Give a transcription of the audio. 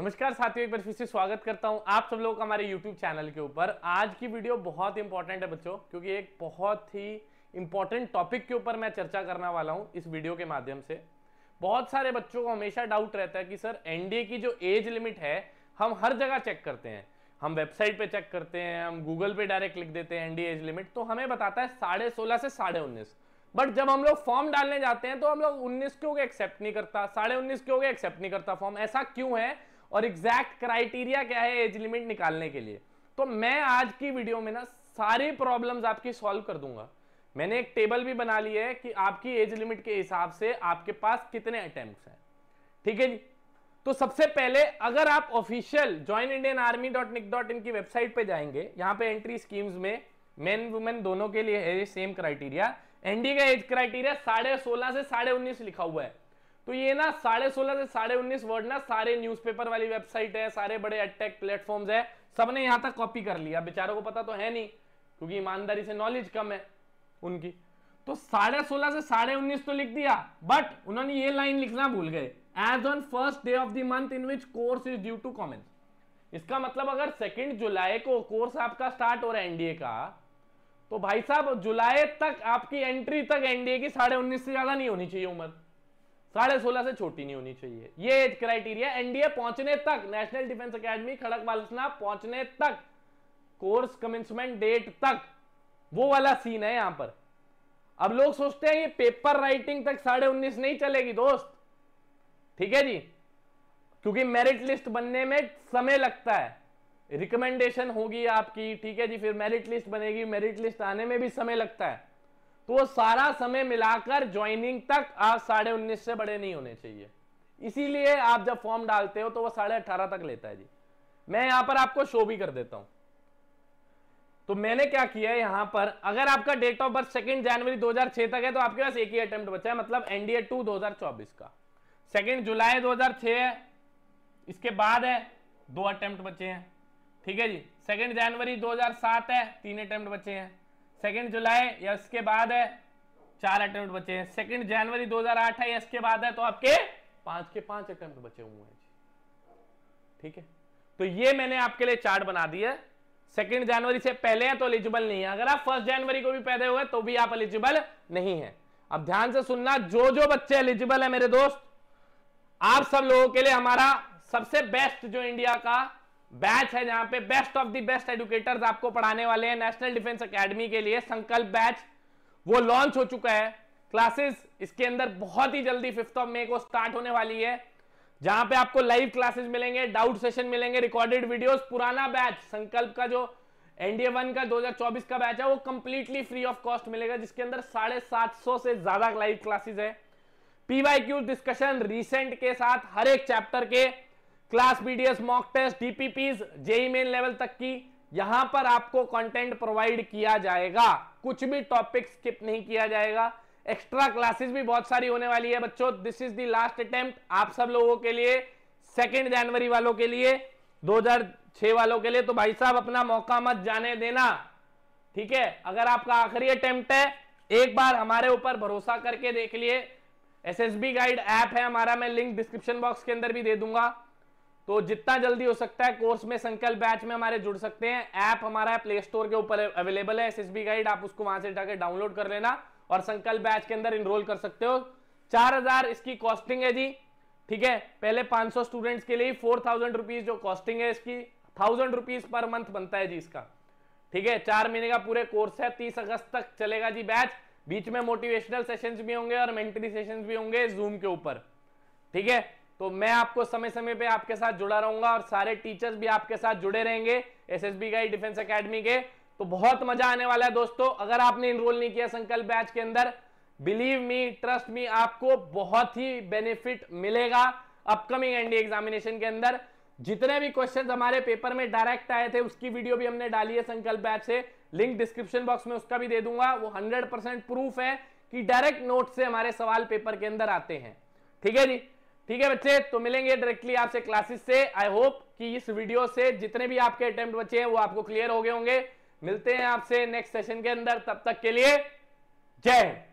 नमस्कार साथियों एक बार फिर से स्वागत करता हूं आप सब लोगों का हमारे YouTube चैनल के ऊपर आज की वीडियो बहुत इंपॉर्टेंट है बच्चों क्योंकि एक बहुत ही इंपॉर्टेंट टॉपिक के ऊपर मैं चर्चा करने वाला हूं इस वीडियो के माध्यम से बहुत सारे बच्चों को हमेशा डाउट रहता है कि सर एनडीए की जो एज लिमिट है हम हर जगह चेक करते हैं हम वेबसाइट पे चेक करते हैं हम गूगल पे डायरेक्ट लिख देते हैं एनडीए एज लिमिट तो हमें बताता है साढ़े सोलह से साढ़े उन्नीस बट जब हम लोग फॉर्म डालने जाते हैं तो हम लोग उन्नीस क्यों एक्सेप्ट नहीं करता साढ़े उन्नीस क्यों एक्सेप्ट नहीं करता फॉर्म ऐसा क्यों है और एग्जैक्ट क्राइटेरिया क्या है एज लिमिट निकालने के लिए तो मैं आज की वीडियो में ना सारे प्रॉब्लम्स आपकी सॉल्व कर दूंगा मैंने एक टेबल भी बना ली है कि आपकी एज लिमिट के हिसाब से आपके पास कितने अटेम्प्ट हैं ठीक है जी तो सबसे पहले अगर आप official join Indian army dot nic dot in की वेबसाइट पे जाएंगे यहाँ पे एंट्री स्कीम्स में मेन वुमेन दोनों के लिए है सेम क्राइटेरिया एनडी का एज क्राइटेरिया साढ़े सोलह से साढ़े उन्नीस लिखा हुआ है तो ये ना साढ़े सोलह से साढ़े उन्नीस वर्ड ना सारे न्यूज़पेपर वाली वेबसाइट है सारे बड़े अटैक प्लेटफॉर्म्स है सबने यहां तक कॉपी कर लिया बेचारों को पता तो है नहीं क्योंकि ईमानदारी से नॉलेज कम है उनकी तो साढ़े सोलह से साढ़े उन्नीस तो लिख दिया बट उन्होंने ये लाइन लिखना भूल गए age on first day of the month in which course is due to commence इसका मतलब अगर सेकेंड जुलाई को कोर्स आपका स्टार्ट हो रहा है एनडीए का तो भाई साहब जुलाई तक आपकी एंट्री तक एनडीए की साढ़े उन्नीस से ज्यादा नहीं होनी चाहिए उम्र साढ़े सोलह से छोटी नहीं होनी चाहिए ये एज क्राइटेरिया एनडीए पहुंचने तक national defence academy Khadakwasla पहुंचने तक कोर्स कमेंसमेंट डेट तक वो वाला सीन है यहां पर अब लोग सोचते हैं ये पेपर राइटिंग तक साढ़े उन्नीस नहीं चलेगी दोस्त ठीक है जी क्योंकि मेरिट लिस्ट बनने में समय लगता है रिकमेंडेशन होगी आपकी ठीक है जी फिर मेरिट लिस्ट बनेगी मेरिट लिस्ट आने में भी समय लगता है तो सारा समय मिलाकर ज्वाइनिंग तक आप साढ़े उन्नीस से बड़े नहीं होने चाहिए इसीलिए आप जब फॉर्म डालते हो तो वह साढ़े अठारह तक लेता है जी मैं यहां पर आपको शो भी कर देता हूं तो मैंने क्या किया है यहां पर अगर आपका डेट ऑफ बर्थ सेकेंड जनवरी 2006 तक है तो आपके पास एक ही अटेम्प्ट बचा है मतलब एनडीए टू दो का सेकेंड जुलाई दो है इसके बाद है दो अटेम्प्ट बचे हैं ठीक है जी सेकेंड जनवरी 2007 है तीन अटेम्प्ट बचे हैं सेकेंड जुलाई या उसके बाद है चार अटेम्प्ट बचे हैं सेकेंड जनवरी 2008 है या इसके बाद है तो आपके पांच के पांच अटेम्प्ट बचे हुए हैं ठीक है तो ये मैंने आपके लिए चार्ट बना दिया सेकेंड जनवरी से पहले है तो एलिजिबल नहीं है अगर आप फर्स्ट जनवरी को भी पैदे हुए तो भी आप एलिजिबल नहीं है अब ध्यान से सुनना जो जो बच्चे एलिजिबल है मेरे दोस्त आप सब लोगों के लिए हमारा सबसे बेस्ट जो इंडिया का बैच है जहां पे best of the best educators आपको पढ़ाने वाले हैं नेशनल डिफेंस एकेडमी के लिए संकल्प बैच वो लॉन्च हो चुका है क्लासेस इसके अंदर बहुत ही जल्दी फिफ्थ ऑफ मे को स्टार्ट होने वाली है जहां पे आपको लाइव क्लासेस मिलेंगे डाउट सेशन मिलेंगे रिकॉर्डेड वीडियोस पुराना बैच संकल्प का जो एनडीए वन का 2024 का बैच है वो कंप्लीटली फ्री ऑफ कॉस्ट मिलेगा जिसके अंदर साढ़े सात सौ से ज्यादा लाइव क्लासेस है पीवाई क्यू डिस्कशन रिसेंट के साथ हर एक चैप्टर के class BDS mock test DPPs JEE Main level तक की यहां पर आपको कंटेंट प्रोवाइड किया जाएगा कुछ भी टॉपिक स्किप नहीं किया जाएगा एक्स्ट्रा क्लासेस भी बहुत सारी होने वाली है बच्चों this is the last attempt आप सब लोगों के लिए सेकेंड जनवरी वालों के लिए 2006 वालों के लिए तो भाई साहब अपना मौका मत जाने देना ठीक है अगर आपका आखिरी अटेम्प्ट है एक बार हमारे ऊपर भरोसा करके देख लिए एस गाइड ऐप है हमारा मैं लिंक डिस्क्रिप्शन बॉक्स के अंदर भी दे दूंगा तो जितना जल्दी हो सकता है कोर्स में संकल्प बैच में हमारे जुड़ सकते हैं ऐप हमारा प्ले स्टोर के ऊपर अवेलेबल है एस गाइड आप उसको वहां से जाकर डाउनलोड कर लेना और संकल्प बैच के अंदर इनरोल कर सकते हो चार हजार इसकी कॉस्टिंग है जी ठीक है पहले 500 स्टूडेंट्स के लिए फोर थाउजेंड रुपीज जो कॉस्टिंग है इसकी थाउजेंड रुपीज पर मंथ बनता है जी इसका ठीक है चार महीने का पूरे कोर्स है तीस अगस्त तक चलेगा जी बैच बीच में मोटिवेशनल सेशंस भी होंगे और मेंटरी सेशंस भी होंगे जूम के ऊपर ठीक है तो मैं आपको समय समय पे आपके साथ जुड़ा रहूंगा और सारे टीचर्स भी आपके साथ जुड़े रहेंगे एसएसबी का डिफेंस अकेडमी के तो बहुत मजा आने वाला है दोस्तों अगर आपने इनरोल नहीं किया संकल्प बैच के अंदर बिलीव मी ट्रस्ट मी आपको बहुत ही बेनिफिट मिलेगा अपकमिंग एनडी एग्जामिनेशन के अंदर जितने भी क्वेश्चन हमारे पेपर में डायरेक्ट आए थे उसकी वीडियो भी हमने डाली है संकल्प बैच से लिंक डिस्क्रिप्शन बॉक्स में उसका भी दे दूंगा वो हंड्रेड परसेंट प्रूफ है कि डायरेक्ट नोट से हमारे सवाल पेपर के अंदर आते हैं ठीक है जी ठीक है बच्चे तो मिलेंगे डायरेक्टली आपसे क्लासेस से आई होप कि इस वीडियो से जितने भी आपके अटेम्प्ट बचे हैं वो आपको क्लियर हो गए होंगे मिलते हैं आपसे नेक्स्ट सेशन के अंदर तब तक के लिए जय हिंद